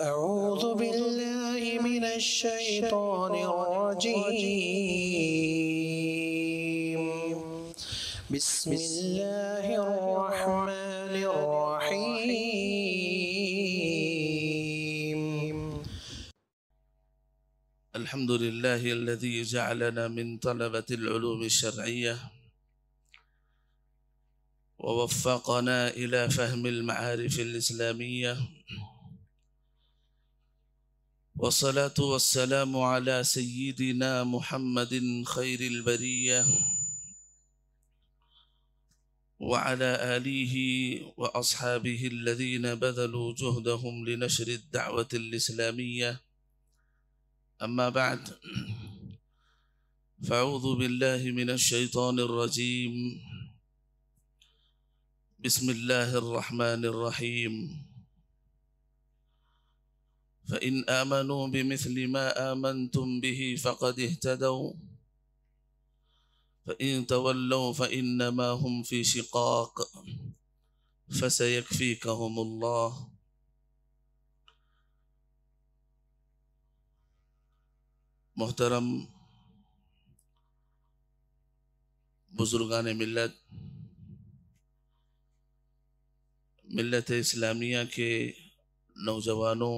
أعوذ بالله من الشيطان الرجيم بسم الله الرحمن الرحيم الحمد لله الذي جعلنا من طلبة العلوم الشرعية ووفقنا إلى فهم المعارف الإسلامية والصلاة والسلام على سيدنا محمد خير البرية وعلى آله وأصحابه الذين بذلوا جهدهم لنشر الدعوة الإسلامية أما بعد فأعوذ بالله من الشيطان الرجيم بسم الله الرحمن الرحيم فإن آمنوا بمثل ما آمنتم به فقد اهتدوا فإن تولوا فإنما هم في شقاق فسيكفيكهم الله محترم بزرگان ملت ملت اسلامیہ کے نوجوانوں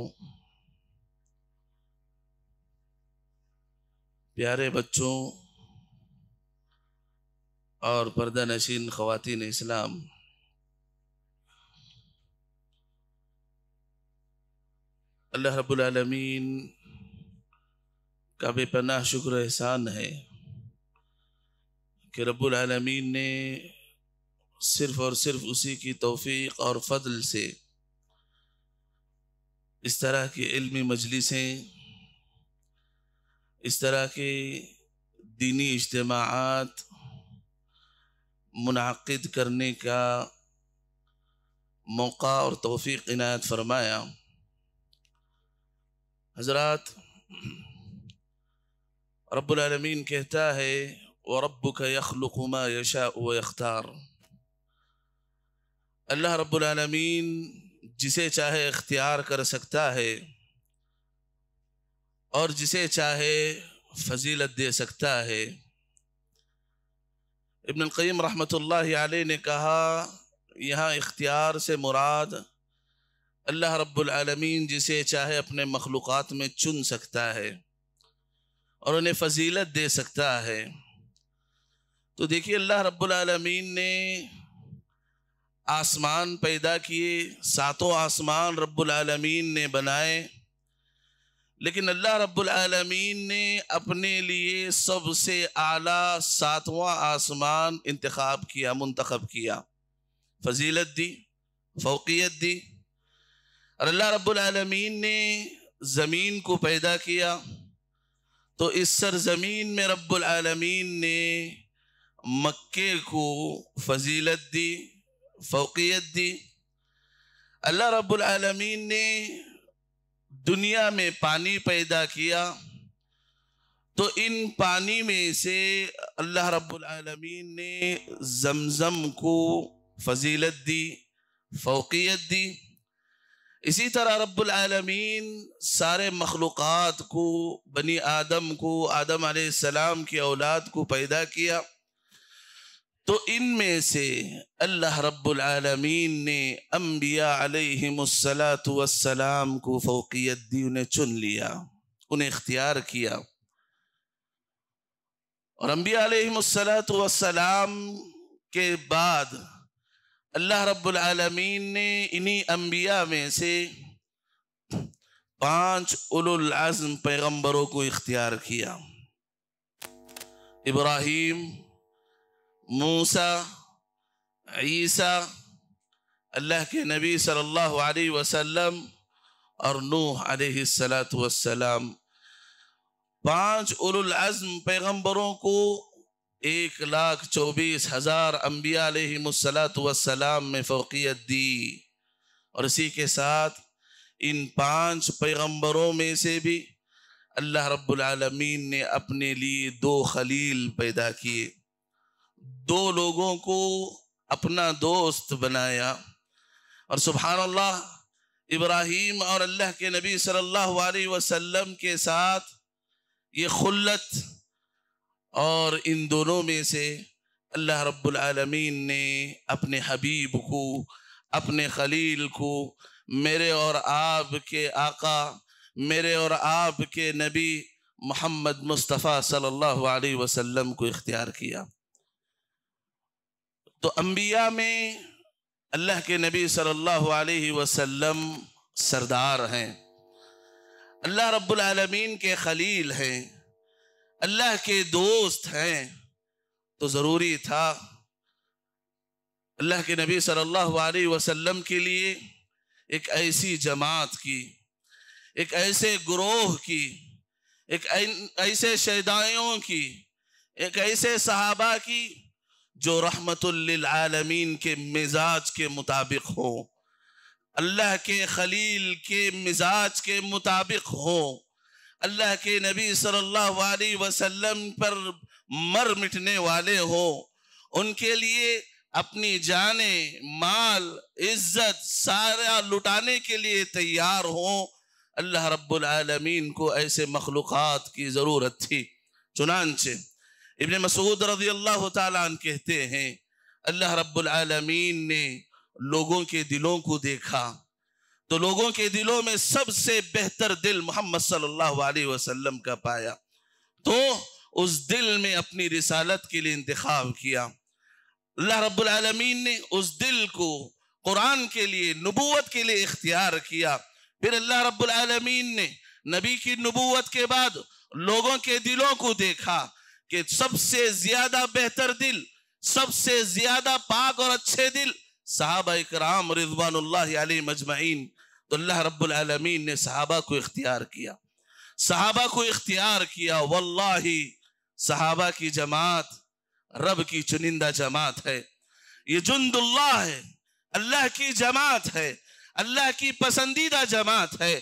پیارے بچوں اور پردہ نشین خواتین اسلام اللہ رب العالمین کا بے پناہ شکر احسان ہے کہ رب العالمین نے صرف اور صرف اسی کی توفیق اور فضل سے اس طرح کی علمی مجلسیں इस तरह की दीनी इज्तमात मुनद करने का मौका और तोफ़ी इनायत फरमाया हजरत रबालमीन कहता है व रब का यखलुकुमा यशा व अख्तार अल्लाह रबालमीन जिसे चाहे इख्तियार कर सकता है اور جسے چاہے فضیلت دے سکتا ہے ابن القیم رحمۃ اللہ علیہ نے کہا یہاں اختیار سے مراد اللہ رب العالمین جسے چاہے اپنے مخلوقات میں چن سکتا ہے اور انہیں فضیلت دے سکتا ہے تو دیکھیے اللہ رب العالمین نے آسمان پیدا کیے ساتوں آسمان رب العالمین نے بنائے لیکن اللہ رب العالمین نے اپنے لیے سب سے اعلیٰ ساتواں آسمان انتخاب کیا منتخب کیا فضیلت دی فوقیت دی اور اللہ رب العالمین نے زمین کو پیدا کیا تو اس سرزمین میں رب العالمین نے مکے کو فضیلت دی فوقیت دی اللہ رب العالمین نے دنیا میں پانی پیدا کیا تو ان پانی میں سے اللہ رب العالمین نے زمزم کو فضیلت دی فوقیت دی اسی طرح رب العالمین سارے مخلوقات کو بنی آدم کو آدم علیہ السلام کی اولاد کو پیدا کیا تو ان میں سے اللہ رب العالمین نے انبیاء علیہ السلاۃ والسلام کو فوقیت دی انہیں چن لیا انہیں اختیار کیا اور انبیاء علیہ السلام والسلام کے بعد اللہ رب العالمین نے انہی انبیاء میں سے پانچ اولو العزم پیغمبروں کو اختیار کیا ابراہیم موسا عیسیٰ اللہ کے نبی صلی اللہ علیہ وسلم اور نوح علیہ السلاۃ والسلام پانچ العزم پیغمبروں کو ایک لاکھ چوبیس ہزار انبیاء علیہ السلاۃ والسلام میں فوقیت دی اور اسی کے ساتھ ان پانچ پیغمبروں میں سے بھی اللہ رب العالمین نے اپنے لیے دو خلیل پیدا کیے دو لوگوں کو اپنا دوست بنایا اور سبحان اللہ ابراہیم اور اللہ کے نبی صلی اللہ علیہ وسلم کے ساتھ یہ خلت اور ان دونوں میں سے اللہ رب العالمین نے اپنے حبیب کو اپنے خلیل کو میرے اور آپ کے آقا میرے اور آپ کے نبی محمد مصطفیٰ صلی اللہ علیہ وسلم کو اختیار کیا تو انبیاء میں اللہ کے نبی صلی اللہ علیہ وسلم سردار ہیں اللہ رب العالمین کے خلیل ہیں اللہ کے دوست ہیں تو ضروری تھا اللہ کے نبی صلی اللہ علیہ وسلم کے لیے ایک ایسی جماعت کی ایک ایسے گروہ کی ایک ایسے شیدائیوں کی ایک ایسے صحابہ کی جو رحمت للعالمین کے مزاج کے مطابق ہو اللہ کے خلیل کے مزاج کے مطابق ہو اللہ کے نبی صلی اللہ علیہ وسلم پر مر مٹنے والے ہو ان کے لیے اپنی جانیں مال عزت سارا لٹانے کے لیے تیار ہوں اللہ رب العالمین کو ایسے مخلوقات کی ضرورت تھی چنانچہ ابن مسعود رضی اللہ تعالیٰ عنہ کہتے ہیں اللہ رب العالمین نے لوگوں لوگوں کے کے دلوں دلوں کو دیکھا تو میں سب سے بہتر دل محمد صلی اللہ علیہ وسلم کا پایا تو اس دل میں اپنی رسالت کے لیے انتخاب کیا اللہ رب العالمین نے اس دل کو قرآن کے لیے نبوت کے لیے اختیار کیا پھر اللہ رب العالمین نے نبی کی نبوت کے بعد لوگوں کے دلوں کو دیکھا کہ سب سے زیادہ بہتر دل سب سے زیادہ پاک اور اچھے دل صحابہ رضوان اللہ مجمعین تو اللہ رب العالمین نے صحابہ کو اختیار کیا صحابہ کو اختیار کیا واللہ صحابہ کی جماعت رب کی چنندہ جماعت ہے یہ جند اللہ ہے اللہ کی جماعت ہے اللہ کی پسندیدہ جماعت ہے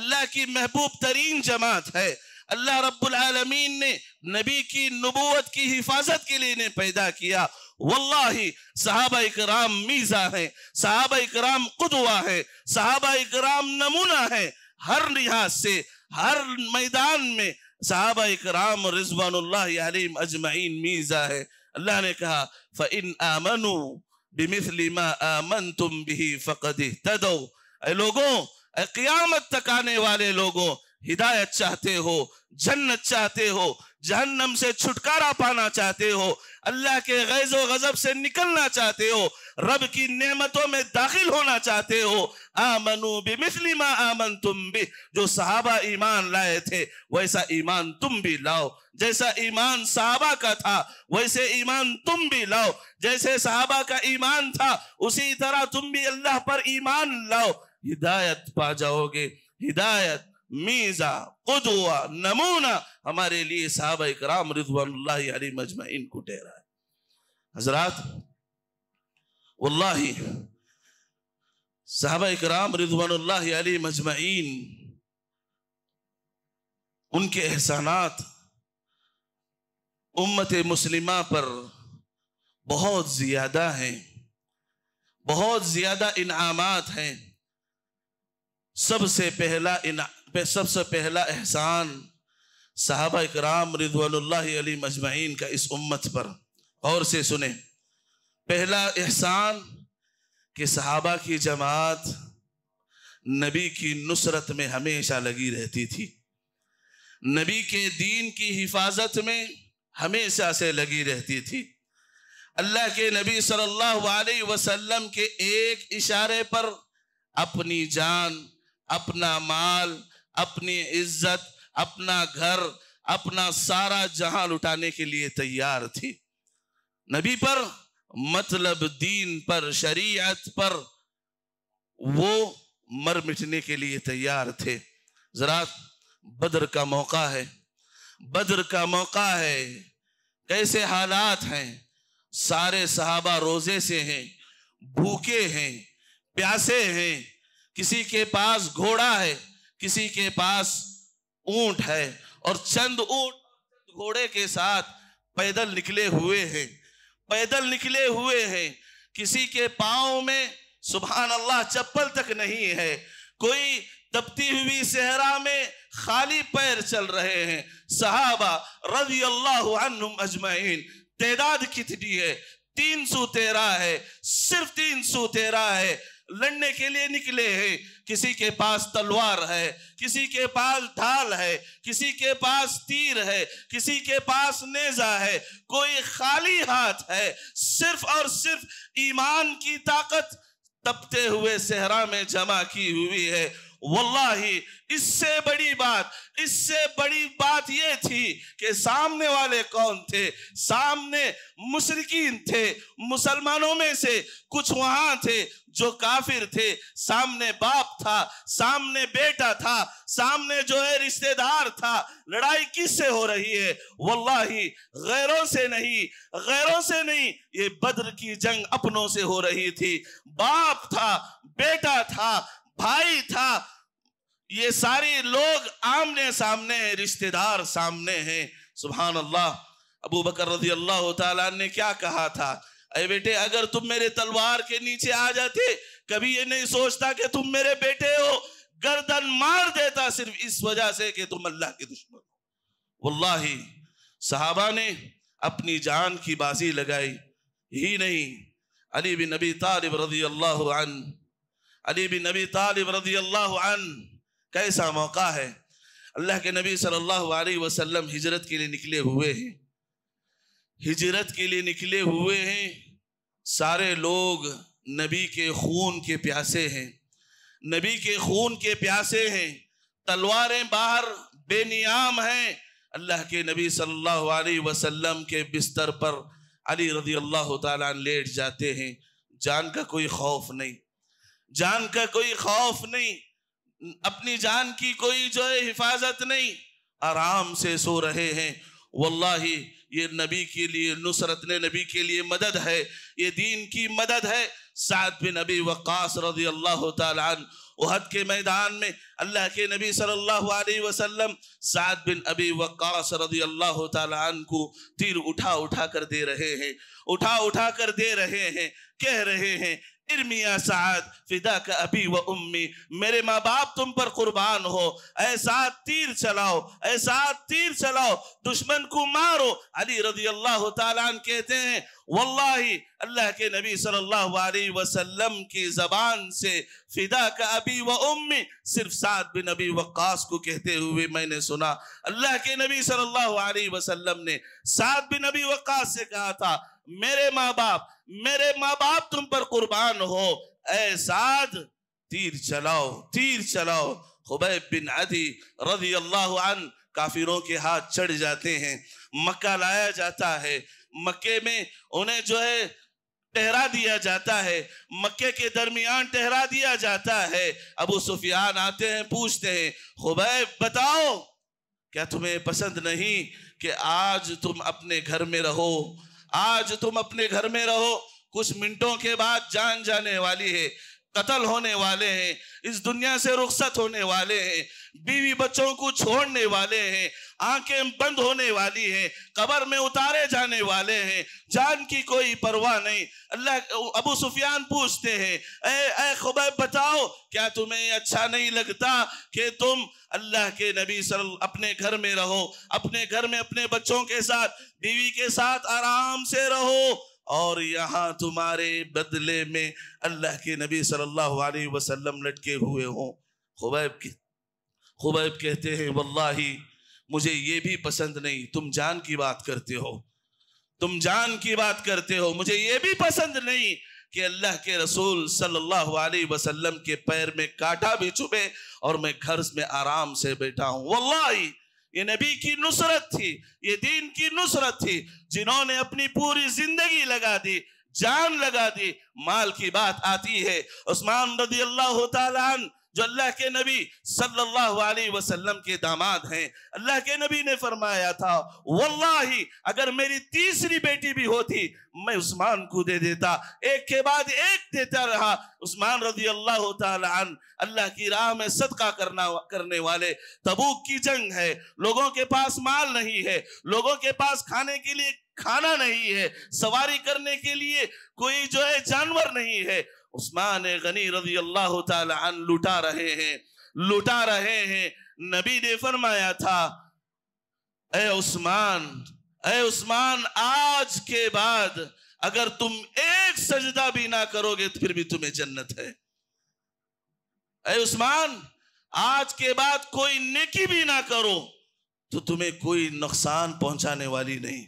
اللہ کی محبوب ترین جماعت ہے اللہ رب العالمین نے نبی کی نبوت کی حفاظت کے لیے انہیں پیدا کیا واللہ صحابہ اکرام میزا ہیں صحابہ اکرام قدوہ ہیں صحابہ اکرام نمونہ ہیں ہر لحاظ سے ہر میدان میں صحابہ اکرام رضوان اللہ علیم اجمعین میزا ہے اللہ نے کہا فَإِنْ آمَنُوا بِمِثْلِ مَا آمَنْتُمْ بِهِ فَقَدِ اِحْتَدَوْا اے لوگوں اے قیامت تک آنے والے لوگوں ہدایت چاہتے ہو جنت چاہتے ہو جہنم سے چھٹکارا پانا چاہتے ہو اللہ کے غیظ و غضب سے نکلنا چاہتے ہو رب کی نعمتوں میں داخل ہونا چاہتے ہو آمنو بمثل ما بھی جو صحابہ ایمان لائے تھے ویسا ایمان تم بھی لاؤ جیسا ایمان صحابہ کا تھا ویسے ایمان تم بھی لاؤ جیسے صحابہ کا ایمان تھا اسی طرح تم بھی اللہ پر ایمان لاؤ ہدایت پا جاؤ گے ہدایت میزا قدوہ نمونہ ہمارے لیے صحابہ اکرام رضوان اللہ علی مجمعین کو ہے حضرات واللہ صحابہ اکرام رضوان اللہ علی مجمعین ان کے احسانات امت مسلمہ پر بہت زیادہ ہیں بہت زیادہ انعامات ہیں سب سے پہلا سب سے پہلا احسان صحابہ اکرام رضوان اللہ علی مجمعین کا اس امت پر اور سے سنیں پہلا احسان کہ صحابہ کی جماعت نبی کی نصرت میں ہمیشہ لگی رہتی تھی نبی کے دین کی حفاظت میں ہمیشہ سے لگی رہتی تھی اللہ کے نبی صلی اللہ علیہ وسلم کے ایک اشارے پر اپنی جان اپنا مال اپنی عزت اپنا گھر اپنا سارا جہاں لٹانے کے لیے تیار تھی نبی پر مطلب دین پر شریعت پر وہ مر مٹنے کے لیے تیار تھے ذرا بدر کا موقع ہے بدر کا موقع ہے کیسے حالات ہیں سارے صحابہ روزے سے ہیں بھوکے ہیں پیاسے ہیں کسی کے پاس گھوڑا ہے کسی کے پاس اونٹ ہے اور چند اونٹ گھوڑے کے ساتھ پیدل نکلے ہوئے ہیں پیدل نکلے ہوئے ہیں کسی کے پاؤں میں سبحان اللہ چپل تک نہیں ہے کوئی دبتی ہوئی صحرا میں خالی پیر چل رہے ہیں صحابہ رضی اللہ عنہم اجمعین تعداد کتنی ہے تین سو تیرہ ہے صرف تین سو تیرہ ہے لڑنے کے لیے نکلے ہیں کسی کے پاس تلوار ہے کسی کے پاس ڈھال ہے کسی کے پاس تیر ہے کسی کے پاس ہے ہے کوئی خالی ہاتھ صرف صرف اور ایمان کی طاقت ہوئے صحرا میں جمع کی ہوئی ہے واللہ اس سے بڑی بات اس سے بڑی بات یہ تھی کہ سامنے والے کون تھے سامنے مسرکین تھے مسلمانوں میں سے کچھ وہاں تھے جو کافر تھے سامنے باپ تھا سامنے بیٹا تھا سامنے جو ہے رشتہ دار تھا لڑائی کس سے ہو رہی ہے واللہ غیروں غیروں سے سے نہیں نہیں یہ بدر کی جنگ اپنوں سے ہو رہی تھی باپ تھا بیٹا تھا بھائی تھا یہ ساری لوگ آمنے سامنے رشتہ دار سامنے ہیں سبحان اللہ ابو بکر رضی اللہ تعالیٰ نے کیا کہا تھا اے بیٹے اگر تم میرے تلوار کے نیچے آ جاتے کبھی یہ نہیں سوچتا کہ تم میرے بیٹے ہو گردن مار دیتا صرف اس وجہ سے کہ تم اللہ کے دشمن ہو واللہ صحابہ نے اپنی جان کی بازی لگائی ہی نہیں علی بن نبی طالب رضی اللہ عنہ علی بن نبی طالب رضی اللہ عنہ کیسا موقع ہے اللہ کے نبی صلی اللہ علیہ وسلم ہجرت کے لیے نکلے ہوئے ہیں ہجرت کے لیے نکلے ہوئے ہیں سارے لوگ نبی کے خون کے پیاسے ہیں نبی کے خون کے پیاسے ہیں تلواریں باہر بے نیام ہیں اللہ کے نبی صلی اللہ علیہ وسلم کے بستر پر علی رضی اللہ تعالیٰ لیٹ جاتے ہیں جان کا کوئی خوف نہیں جان کا کوئی خوف نہیں اپنی جان کی کوئی جو ہے حفاظت نہیں آرام سے سو رہے ہیں واللہ یہ نبی کے لیے نصرت نے نبی کے لیے مدد ہے یہ دین کی مدد ہے سعد بن نبی وقاص رضی اللہ تعالی عنہ احد کے میدان میں اللہ کے نبی صلی اللہ علیہ وسلم سعد بن ابی وقاص رضی اللہ تعالیٰ عنہ کو تیر اٹھا اٹھا کر دے رہے ہیں اٹھا اٹھا کر دے رہے ہیں کہہ رہے ہیں ارمی یا سعد فدا کا ابی و امی میرے ماں باپ تم پر قربان ہو اے سعد تیر چلاؤ اے سعد تیر چلاؤ دشمن کو مارو علی رضی اللہ تعالیٰ عنہ کہتے ہیں واللہ اللہ کے نبی صلی اللہ علیہ وسلم کی زبان سے فدا کا ابی و امی صرف سعد بن ابی وقاس کو کہتے ہوئے میں نے سنا اللہ کے نبی صلی اللہ علیہ وسلم نے سعد بن ابی وقاس سے کہا تھا میرے ماں باپ میرے ماں باپ تم پر قربان ہو اے سعد تیر چلاؤ تیر چلاؤ خبیب بن عدی رضی اللہ عنہ کافروں کے ہاتھ چڑھ جاتے ہیں مکہ لایا جاتا ہے مکہ میں انہیں جو ہے ٹہرا دیا جاتا ہے مکہ کے درمیان ٹہرا دیا جاتا ہے ابو سفیان آتے ہیں پوچھتے ہیں خبیب بتاؤ کیا تمہیں پسند نہیں کہ آج تم اپنے گھر میں رہو آج تم اپنے گھر میں رہو کچھ منٹوں کے بعد جان جانے والی ہے قتل ہونے والے ہیں اس دنیا سے رخصت ہونے والے ہیں بیوی بچوں کو چھوڑنے والے ہیں آنکھیں بند ہونے والی ہیں قبر میں اتارے جانے والے ہیں جان کی کوئی پرواہ نہیں اللہ ابو سفیان پوچھتے ہیں اے بتاؤ کیا تمہیں اچھا نہیں لگتا کہ تم اللہ کے نبی صلی اللہ اپنے گھر میں رہو اپنے گھر میں اپنے بچوں کے ساتھ بیوی کے ساتھ آرام سے رہو اور یہاں تمہارے بدلے میں اللہ کے نبی صلی اللہ علیہ وسلم لٹکے ہوئے ہوں خبیب کہتے ہیں مجھے یہ بھی پسند نہیں تم جان کی بات کرتے ہو تم جان کی بات کرتے ہو مجھے یہ بھی پسند نہیں کہ اللہ کے رسول صلی اللہ علیہ وسلم کے پیر میں کاٹا بھی چھپے اور میں گھر میں آرام سے بیٹھا ہوں واللہ یہ نبی کی نصرت تھی یہ دین کی نصرت تھی جنہوں نے اپنی پوری زندگی لگا دی جان لگا دی مال کی بات آتی ہے عثمان رضی اللہ تعالیٰ عنہ جو اللہ کے نبی صلی اللہ علیہ وسلم کے داماد ہیں اللہ کے نبی نے فرمایا تھا واللہ اگر میری تیسری بیٹی بھی ہوتی میں عثمان کو دے دیتا ایک کے بعد ایک دیتا رہا عثمان رضی اللہ تعالی عنہ اللہ کی راہ میں صدقہ کرنے والے تبوک کی جنگ ہے لوگوں کے پاس مال نہیں ہے لوگوں کے پاس کھانے کے لیے کھانا نہیں ہے سواری کرنے کے لیے کوئی جو ہے جانور نہیں ہے غنی رضی اللہ تعالی عنہ لٹا رہے ہیں لٹا رہے ہیں نبی نے فرمایا تھا اے عثمان اے عثمان آج کے بعد اگر تم ایک سجدہ بھی نہ کرو گے تو پھر بھی تمہیں جنت ہے اے عثمان آج کے بعد کوئی نیکی بھی نہ کرو تو تمہیں کوئی نقصان پہنچانے والی نہیں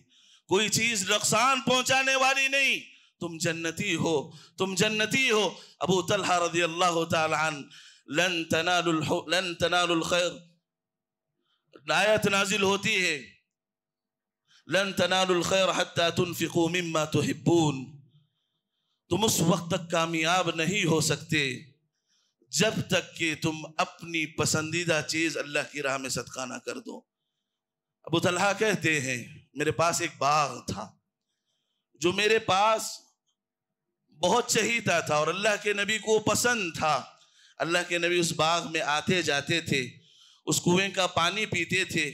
کوئی چیز نقصان پہنچانے والی نہیں تم جنتی ہو تم جنتی ہو ابو طلحہ رضی اللہ تعالی عنہ لن تنال, لن تنال الخیر آیت نازل ہوتی ہے لن تنال الخیر حتی تنفقو مما تحبون تم اس وقت تک کامیاب نہیں ہو سکتے جب تک کہ تم اپنی پسندیدہ چیز اللہ کی راہ میں صدقہ نہ کر دو ابو طلحہ کہتے ہیں میرے پاس ایک باغ تھا جو میرے پاس بہت چہیتا تھا اور اللہ کے نبی کو پسند تھا اللہ کے نبی اس باغ میں آتے جاتے تھے اس کنویں کا پانی پیتے تھے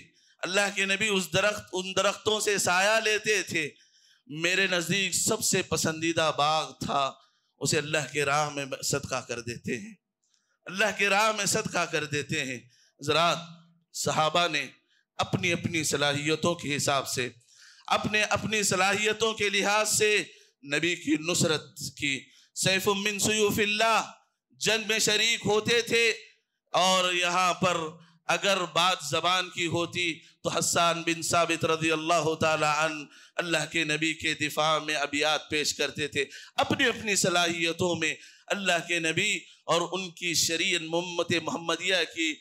اللہ کے نبی اس درخت ان درختوں سے سایہ لیتے تھے میرے نزدیک سب سے پسندیدہ باغ تھا اسے اللہ کے راہ میں صدقہ کر دیتے ہیں اللہ کے راہ میں صدقہ کر دیتے ہیں زراعت صحابہ نے اپنی اپنی صلاحیتوں کے حساب سے اپنے اپنی صلاحیتوں کے لحاظ سے نبی کی نصرت کی سیف من سیوف اللہ جنگ میں شریک ہوتے تھے اور یہاں پر اگر بات زبان کی ہوتی تو حسان بن ثابت رضی اللہ تعالی عن اللہ کے نبی کے دفاع میں ابیات پیش کرتے تھے اپنی اپنی صلاحیتوں میں اللہ کے نبی اور ان کی شریعت ممت محمدیہ کی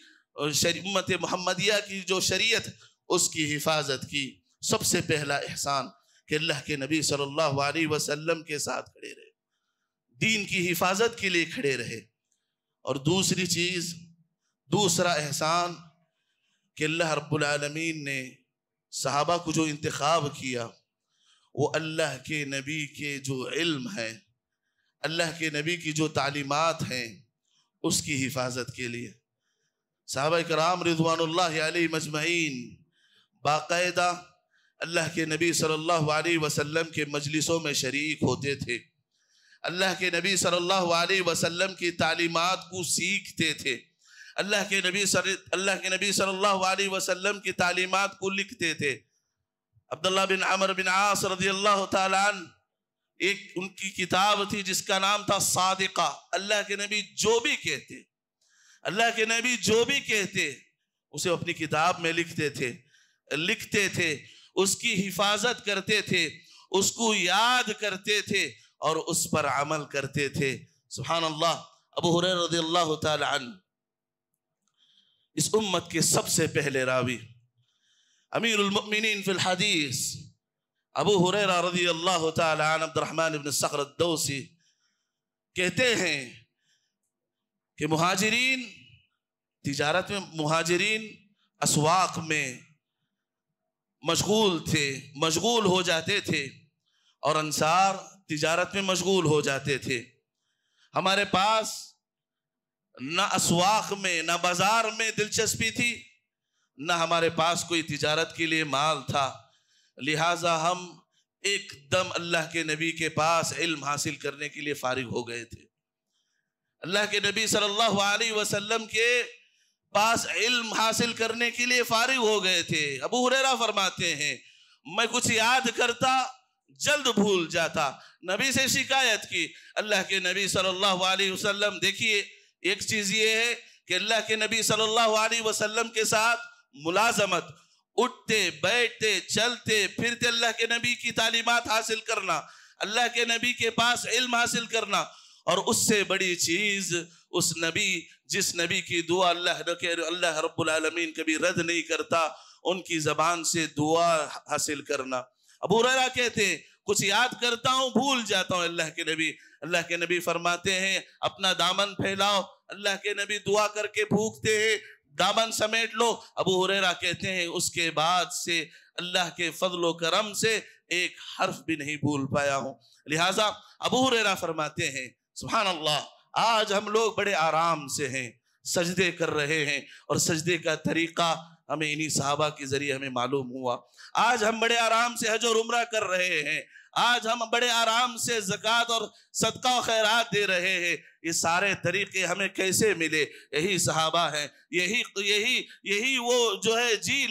شرعت محمدیہ کی جو شریعت اس کی حفاظت کی سب سے پہلا احسان کہ اللہ کے نبی صلی اللہ علیہ وسلم کے ساتھ کھڑے رہے دین کی حفاظت کے لیے کھڑے رہے اور دوسری چیز دوسرا احسان کہ اللہ رب العالمین نے صحابہ کو جو انتخاب کیا وہ اللہ کے نبی کے جو علم ہیں اللہ کے نبی کی جو تعلیمات ہیں اس کی حفاظت کے لیے صحابہ کرام رضوان اللہ علیہ مجمعین باقاعدہ اللہ کے نبی صلی اللہ علیہ وسلم کے مجلسوں میں شریک ہوتے تھے اللہ کے نبی صلی اللہ علیہ وسلم کی تعلیمات کو سیکھتے تھے اللہ کے نبی اللہ کے نبی صلی اللہ علیہ وسلم کی تعلیمات کو لکھتے تھے عبداللہ بن عمر بن عاص رضی اللہ تعالیٰ ایک ان کی کتاب تھی جس کا نام تھا صادقہ اللہ کے نبی جو بھی کہتے اللہ کے نبی جو بھی کہتے اسے اپنی کتاب میں لکھتے تھے لکھتے تھے اس کی حفاظت کرتے تھے اس کو یاد کرتے تھے اور اس پر عمل کرتے تھے سبحان اللہ ابو حریر رضی اللہ تعالی عنہ اس امت کے سب سے پہلے راوی امیر المؤمنین فی الحدیث ابو رضی اللہ تعالی عنہ عبد الرحمن بن سخر الدوسی کہتے ہیں کہ مہاجرین تجارت میں مہاجرین اسواق میں مشغول تھے مشغول ہو جاتے تھے اور انصار تجارت میں مشغول ہو جاتے تھے ہمارے پاس نہ اسواق میں نہ بازار میں دلچسپی تھی نہ ہمارے پاس کوئی تجارت کے لیے مال تھا لہٰذا ہم ایک دم اللہ کے نبی کے پاس علم حاصل کرنے کے لیے فارغ ہو گئے تھے اللہ کے نبی صلی اللہ علیہ وسلم کے پاس علم حاصل کرنے کے لیے فارغ ہو گئے تھے ابو حریرا فرماتے ہیں میں کچھ یاد کرتا جلد بھول جاتا نبی سے شکایت کی اللہ کے نبی صلی اللہ علیہ وسلم دیکھیے ایک چیز یہ ہے کہ اللہ کے نبی صلی اللہ علیہ وسلم کے ساتھ ملازمت اٹھتے بیٹھتے چلتے پھرتے اللہ کے نبی کی تعلیمات حاصل کرنا اللہ کے نبی کے پاس علم حاصل کرنا اور اس سے بڑی چیز اس نبی جس نبی کی دعا اللہ اللہ رب العالمین کبھی رد نہیں کرتا ان کی زبان سے دعا حاصل کرنا ابو ریرا کہتے ہیں کچھ یاد کرتا ہوں بھول جاتا ہوں اللہ کے نبی اللہ کے نبی فرماتے ہیں اپنا دامن پھیلاؤ اللہ کے نبی دعا کر کے بھوکتے ہیں دامن سمیٹ لو ابو ہریرا کہتے ہیں اس کے بعد سے اللہ کے فضل و کرم سے ایک حرف بھی نہیں بھول پایا ہوں لہٰذا ابو ہریرا فرماتے ہیں سبحان اللہ آج ہم لوگ بڑے آرام سے ہیں سجدے کر رہے ہیں اور سجدے کا طریقہ ہمیں انہی صحابہ کے ذریعے ہمیں معلوم ہوا آج ہم بڑے آرام سے حج اور عمرہ کر رہے ہیں آج ہم بڑے آرام سے زکاة اور صدقہ و خیرات دے رہے ہیں یہ سارے طریقے ہمیں کیسے ملے یہی صحابہ ہیں یہی یہی وہ وہ جو ہے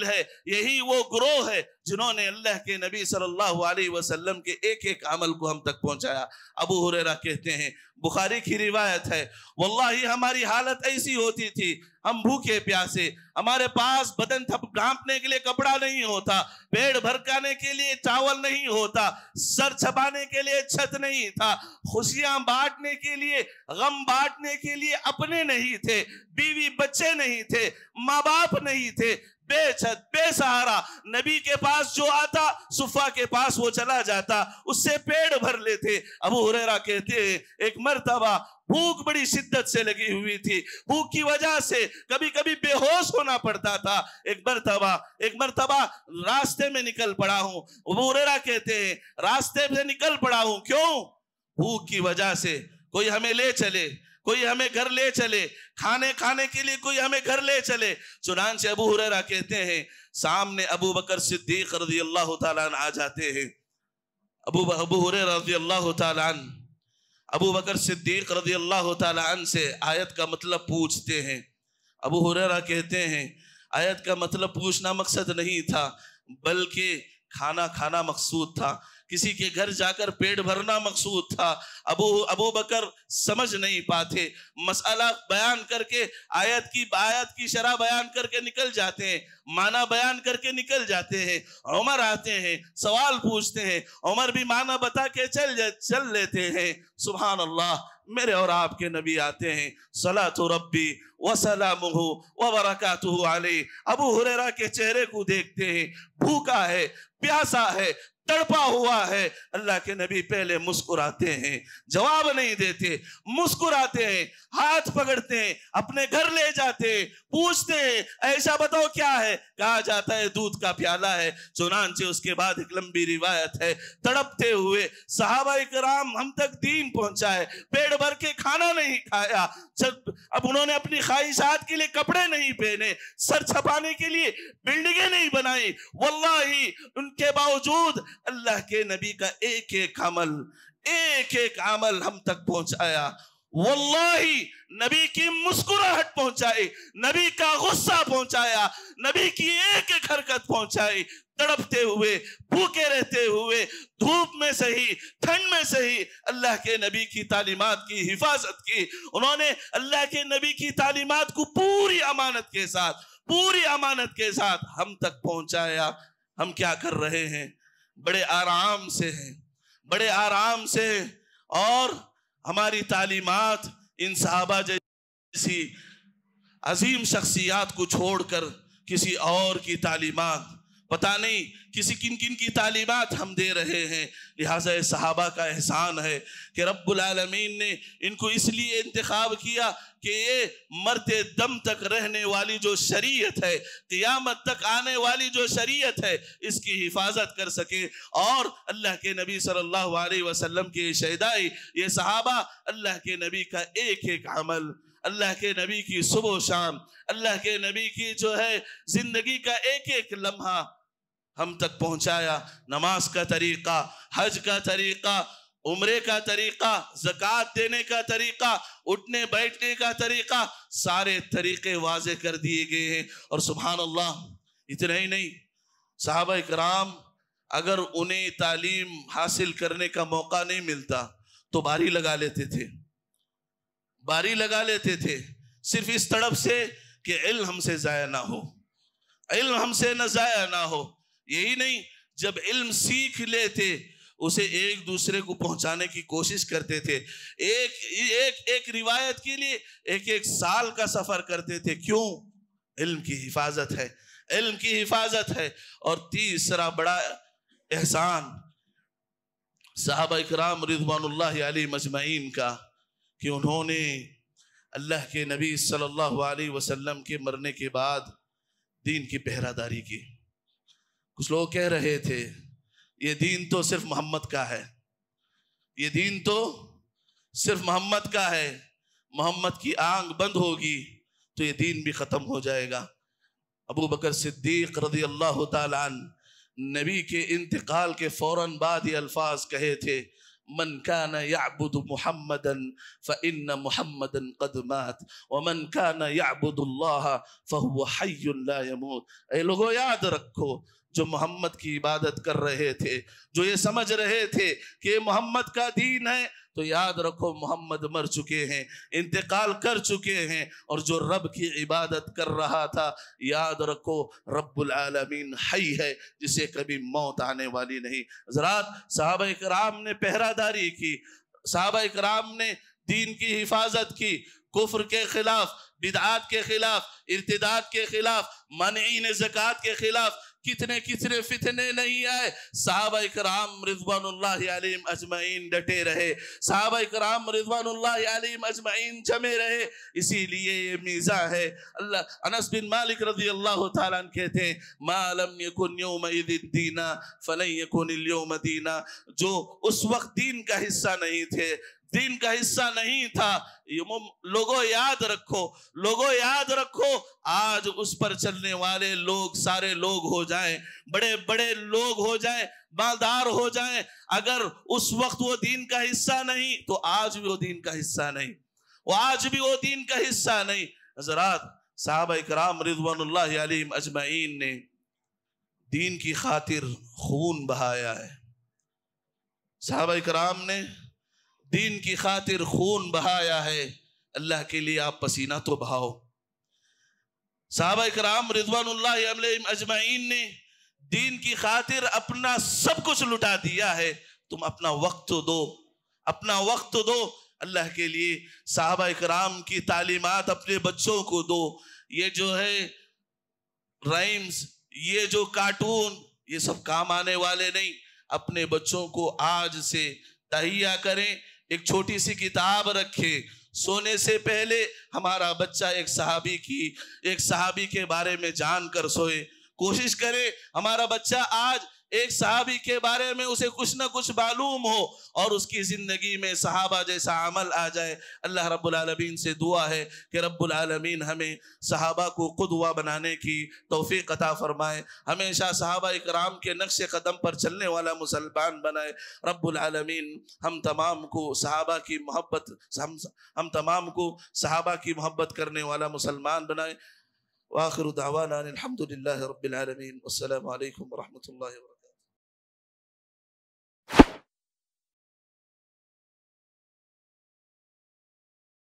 ہے جیل گروہ ہے جنہوں نے اللہ اللہ کے کے نبی صلی علیہ وسلم ایک ایک عمل کو ہم تک پہنچایا ابو حریرہ کہتے ہیں بخاری کی روایت ہے واللہ ہی ہماری حالت ایسی ہوتی تھی ہم بھوکے پیاسے ہمارے پاس بدن تھپ ڈھانپنے کے لیے کپڑا نہیں ہوتا پیڑ بھرکانے کے لیے چاول نہیں ہوتا سر چھپانے کے لیے چھت نہیں تھا خوشیاں بانٹنے کے لیے غم بانٹنے کے لیے اپنے نہیں تھے بیوی بچے نہیں تھے ماں باپ نہیں تھے بے چھت بے سہارا نبی کے پاس جو آتا صفا کے پاس وہ چلا جاتا اس سے پیڑ بھر لیتے ابو حریرہ کہتے ہیں ایک مرتبہ بھوک بڑی شدت سے لگی ہوئی تھی بھوک کی وجہ سے کبھی کبھی بے ہوش ہونا پڑتا تھا ایک مرتبہ ایک مرتبہ راستے میں نکل پڑا ہوں ابو حریرہ کہتے ہیں راستے میں نکل پڑا ہوں کیوں بھوک کی وجہ سے کوئی ہمیں لے چلے کوئی ہمیں گھر لے چلے کھانے کھانے کے لیے کوئی ہمیں گھر لے چلے چنانچہ ابو حریرہ کہتے ہیں سامنے ابو بکر صدیق رضی اللہ تعالیٰ عنہ آ جاتے ہیں ابو حریرہ رضی اللہ تعالیٰ عنہ ابو بکر صدیق رضی اللہ تعالیٰ عنہ سے آیت کا مطلب پوچھتے ہیں ابو حریرہ کہتے ہیں آیت کا مطلب پوچھنا مقصد نہیں تھا بلکہ کھانا کھانا مقصود تھا کسی کے گھر جا کر پیٹ بھرنا مقصود تھا ابو ابو بکر سمجھ نہیں پاتے مسئلہ بیان کر کے آیت کی آیت کی شرح بیان کر کے نکل جاتے ہیں معنی بیان کر کے نکل جاتے ہیں عمر آتے ہیں سوال پوچھتے ہیں عمر بھی معنی بتا کے چل چل لیتے ہیں سبحان اللہ میرے اور آپ کے نبی آتے ہیں صلاة ربی و سلام ہو و برکات ہو ابو حریرہ کے چہرے کو دیکھتے ہیں بھوکا ہے پیاسا ہے تڑپا ہوا ہے اللہ کے نبی پہلے مسکراتے ہیں جواب نہیں دیتے مسکراتے ہیں ہاتھ پکڑتے ہیں اپنے گھر لے جاتے ہیں پوچھتے ہیں ایسا بتاؤ کیا ہے کہا جاتا ہے دودھ کا پیالہ ہے چنانچہ اس کے بعد ایک لمبی روایت ہے تڑپتے ہوئے صحابہ اکرام ہم تک دین پہنچا ہے پیڑ بھر کے کھانا نہیں کھایا اب انہوں نے اپنی خواہشات کے لیے کپڑے نہیں پہنے سر چھپانے کے لیے بلڈنگیں نہیں بنائی واللہ ہی ان کے باوجود اللہ کے نبی کا ایک ایک عمل ایک ایک عمل ہم تک پہنچایا واللہ نبی کی مسکراہٹ پہنچائی نبی کا غصہ پہنچایا نبی کی ایک ایک حرکت پہنچائی تڑپتے ہوئے بھوکے رہتے ہوئے دھوپ میں صحیح ٹھنڈ میں صحیح اللہ کے نبی کی تعلیمات کی حفاظت کی انہوں نے اللہ کے نبی کی تعلیمات کو پوری امانت کے ساتھ پوری امانت کے ساتھ ہم تک پہنچایا ہم کیا کر رہے ہیں بڑے آرام سے ہیں بڑے آرام سے ہیں اور ہماری تعلیمات ان صحابہ جیسی عظیم شخصیات کو چھوڑ کر کسی اور کی تعلیمات پتا نہیں کسی کن کن کی تعلیمات ہم دے رہے ہیں لہٰذا یہ صحابہ کا احسان ہے کہ رب العالمین نے ان کو اس لیے انتخاب کیا کہ یہ مرتے دم تک رہنے والی جو شریعت ہے قیامت تک آنے والی جو شریعت ہے اس کی حفاظت کر سکے اور اللہ کے نبی صلی اللہ علیہ وسلم کے شہدائی یہ صحابہ اللہ کے نبی کا ایک ایک عمل اللہ کے نبی کی صبح و شام اللہ کے نبی کی جو ہے زندگی کا ایک ایک لمحہ ہم تک پہنچایا نماز کا طریقہ حج کا طریقہ عمرے کا طریقہ زکوٰۃ دینے کا طریقہ اٹھنے بیٹھنے کا طریقہ سارے طریقے واضح کر دیے گئے ہیں اور سبحان اللہ اتنا ہی نہیں صحابہ اکرام اگر انہیں تعلیم حاصل کرنے کا موقع نہیں ملتا تو باری لگا لیتے تھے باری لگا لیتے تھے صرف اس طرف سے کہ علم ہم سے ضائع نہ ہو علم ہم سے نہ ضائع نہ ہو یہی نہیں جب علم سیکھ لیتے اسے ایک دوسرے کو پہنچانے کی کوشش کرتے تھے ایک ایک ایک روایت کے لیے ایک ایک سال کا سفر کرتے تھے کیوں علم کی حفاظت ہے علم کی حفاظت ہے اور تیسرا بڑا احسان صحابہ اکرام رضوان اللہ علی مجمعین کا کہ انہوں نے اللہ کے نبی صلی اللہ علیہ وسلم کے مرنے کے بعد دین کی پہرہ داری کی کچھ لوگ کہہ رہے تھے یہ دین تو صرف محمد کا ہے یہ دین تو صرف محمد کا ہے محمد کی آنکھ بند ہوگی تو یہ دین بھی ختم ہو جائے گا ابو بکر صدیق رضی اللہ نبی کے انتقال کے فوراً بعد یہ الفاظ کہے تھے من محمدا فإن محمدا قد مات ومن كان يعبد الله فهو حي لا يموت اے لوگو یاد رکھو جو محمد کی عبادت کر رہے تھے جو یہ سمجھ رہے تھے کہ یہ محمد کا دین ہے تو یاد رکھو محمد مر چکے ہیں انتقال کر چکے ہیں اور جو رب کی عبادت کر رہا تھا یاد رکھو رب العالمین حی ہے جسے کبھی موت آنے والی نہیں حضرات صحابہ کرام نے پہرہ داری کی صحابہ کرام نے دین کی حفاظت کی کفر کے خلاف بدعات کے خلاف ارتداد کے خلاف منعین زکوٰۃ کے خلاف کتنے کتنے فتنے نہیں آئے صحابہ اکرام رضوان اللہ علیم اجمعین ڈٹے رہے صحابہ اکرام رضوان اللہ علیم اجمعین جمعے رہے اسی لیے یہ میزا ہے انس بن مالک رضی اللہ تعالیٰ کہتے ہیں ما لم یکن یوم ایدن دینا فلن یکن اليوم دینا جو اس وقت دین کا حصہ نہیں تھے دین کا حصہ نہیں تھا لوگوں یاد رکھو لوگوں یاد رکھو آج اس پر چلنے والے لوگ سارے لوگ ہو جائیں بڑے بڑے لوگ ہو جائیں مالدار ہو جائیں اگر اس وقت وہ دین کا حصہ نہیں تو آج بھی وہ دین کا حصہ نہیں وہ آج بھی وہ دین کا حصہ نہیں حضرات صحابہ کرام رضوان اللہ علیہ اجمعین نے دین کی خاطر خون بہایا ہے صحابہ کرام نے دین کی خاطر خون بہایا ہے اللہ کے لیے آپ پسینہ تو بہاؤ صحابہ اکرام رضوان اللہ اجمعین نے دین کی خاطر اپنا سب کچھ لٹا دیا ہے تم اپنا وقت تو دو اپنا وقت تو دو اللہ کے لیے صحابہ اکرام کی تعلیمات اپنے بچوں کو دو یہ جو ہے رائمز یہ جو کارٹون یہ سب کام آنے والے نہیں اپنے بچوں کو آج سے تہیا کریں ایک چھوٹی سی کتاب رکھے سونے سے پہلے ہمارا بچہ ایک صحابی کی ایک صحابی کے بارے میں جان کر سوئے کوشش کرے ہمارا بچہ آج ایک صحابی کے بارے میں اسے کچھ نہ کچھ معلوم ہو اور اس کی زندگی میں صحابہ جیسا عمل آ جائے اللہ رب العالمین سے دعا ہے کہ رب العالمین ہمیں صحابہ کو قدوہ بنانے کی توفیق عطا فرمائے ہمیشہ صحابہ اکرام کے نقش قدم پر چلنے والا مسلمان بنائے رب العالمین ہم تمام کو صحابہ کی محبت ہم تمام کو صحابہ کی محبت کرنے والا مسلمان بنائے وآخر دعوانا الحمد للہ رب العالمین السلام علیکم و اللہ وبرکاتہ